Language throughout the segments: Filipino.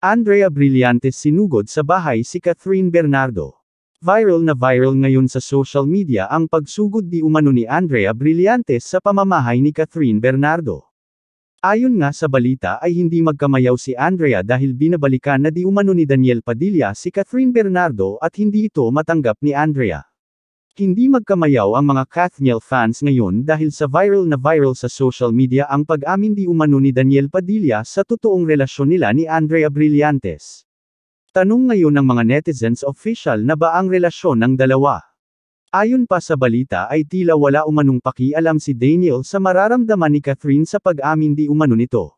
Andrea Brillantes sinugod sa bahay si Catherine Bernardo. Viral na viral ngayon sa social media ang pagsugod di umano ni Andrea Brillantes sa pamamahay ni Catherine Bernardo. Ayon nga sa balita ay hindi magkamayaw si Andrea dahil binabalikan na di umano ni Daniel Padilla si Catherine Bernardo at hindi ito matanggap ni Andrea. Hindi magkamayaw ang mga Kathniel fans ngayon dahil sa viral na viral sa social media ang pag-amin di umano ni Daniel Padilla sa totoong relasyon nila ni Andrea Brillantes. Tanong ngayon ng mga netizens official na ba ang relasyon ng dalawa. Ayon pa sa balita ay tila wala umanong pakialam si Daniel sa mararamdaman ni Catherine sa pag-amin di umano nito.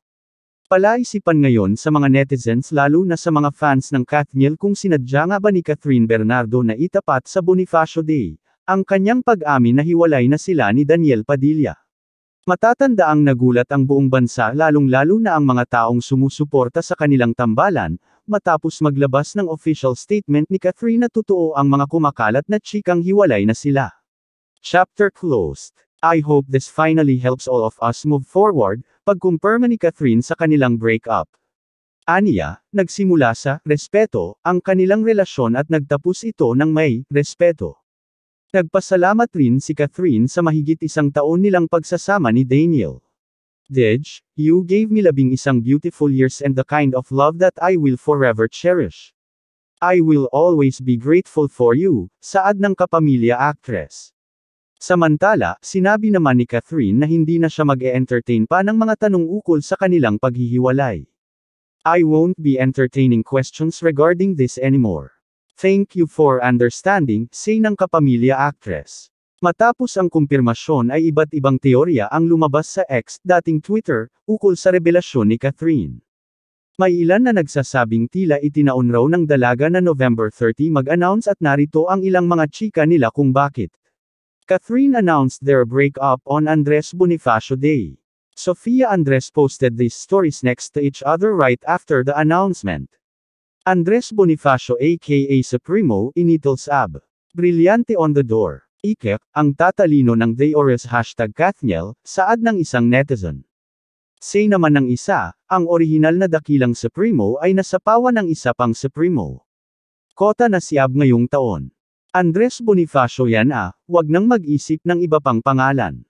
Palaisipan ngayon sa mga netizens lalo na sa mga fans ng Katniel kung sinadya nga ba ni Catherine Bernardo na itapat sa Bonifacio Day. Ang kanyang pag-amin na hiwalay na sila ni Daniel Padilla. Matatanda ang nagulat ang buong bansa lalong-lalo na ang mga taong sumusuporta sa kanilang tambalan, matapos maglabas ng official statement ni Catherine na totoo ang mga kumakalat na chikang hiwalay na sila. Chapter closed. I hope this finally helps all of us move forward, pagkumpirma ni Catherine sa kanilang breakup. Aniya, nagsimula sa respeto ang kanilang relasyon at nagtapos ito ng may respeto. Nagpasalamat rin si Catherine sa mahigit isang taon nilang pagsasama ni Daniel. Dej, you gave me labing isang beautiful years and the kind of love that I will forever cherish. I will always be grateful for you, saad ng kapamilya actress. Samantala, sinabi naman ni Catherine na hindi na siya mag-e-entertain pa ng mga tanong ukol sa kanilang paghihiwalay. I won't be entertaining questions regarding this anymore. Thank you for understanding, sinang kapamilya actress. Matapos ang kumpirmasyon ay iba't ibang teorya ang lumabas sa X, dating Twitter, ukol sa revelasyon ni Catherine. May ilan na nagsasabing tila itinaon raw ng dalaga na November 30 mag-announce at narito ang ilang mga chika nila kung bakit. Catherine announced their breakup on Andres Bonifacio Day. Sofia Andres posted these stories next to each other right after the announcement. Andres Bonifacio aka Supremo initals ab. Brilyante on the door. Ikek, ang tatalino ng Deores hashtag Kathniel, saad ng isang netizen. Say naman ng isa, ang orihinal na dakilang Supremo ay nasapawan ng isa pang Supremo. Kota na si Ab ngayong taon. Andres Bonifacio yan ah, wag nang mag-isip ng iba pang pangalan.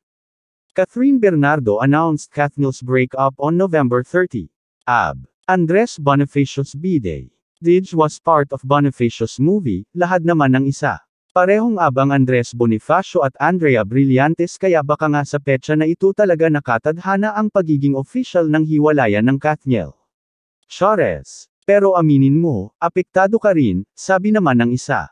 Catherine Bernardo announced Kathniel's breakup on November 30. Ab. Andres Bonifacio's B-Day. Didge was part of Bonifacios movie, lahat naman ng isa. Parehong abang Andres Bonifacio at Andrea Brillantes kaya baka nga sa petsa na ito talaga nakatadhana ang pagiging official ng hiwalayan ng Katniel. Chores. Pero aminin mo, apektado ka rin, sabi naman ng isa.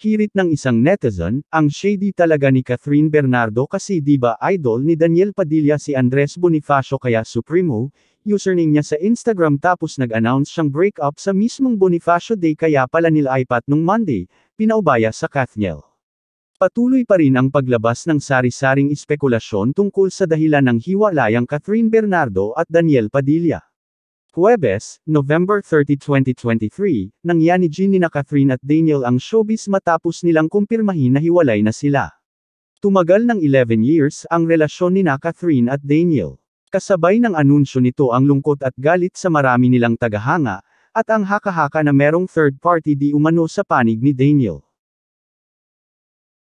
Hirit ng isang netizen, ang shady talaga ni Catherine Bernardo kasi di ba idol ni Daniel Padilla si Andres Bonifacio kaya Supremo, username niya sa Instagram tapos nag-announce siyang breakup sa mismong Bonifacio Day kaya pala nilaipat nung Monday, pinaubaya sa Kathniel. Patuloy pa rin ang paglabas ng sari-saring espekulasyon tungkol sa dahilan ng hiwalayang Catherine Bernardo at Daniel Padilla. Huwebes, November 30, 2023, nangyani Jean na Catherine at Daniel ang showbiz matapos nilang kumpirmahin na hiwalay na sila. Tumagal ng 11 years ang relasyon ni na Catherine at Daniel. Kasabay ng anunsyo nito ang lungkot at galit sa marami nilang tagahanga, at ang haka-haka na merong third party di umano sa panig ni Daniel.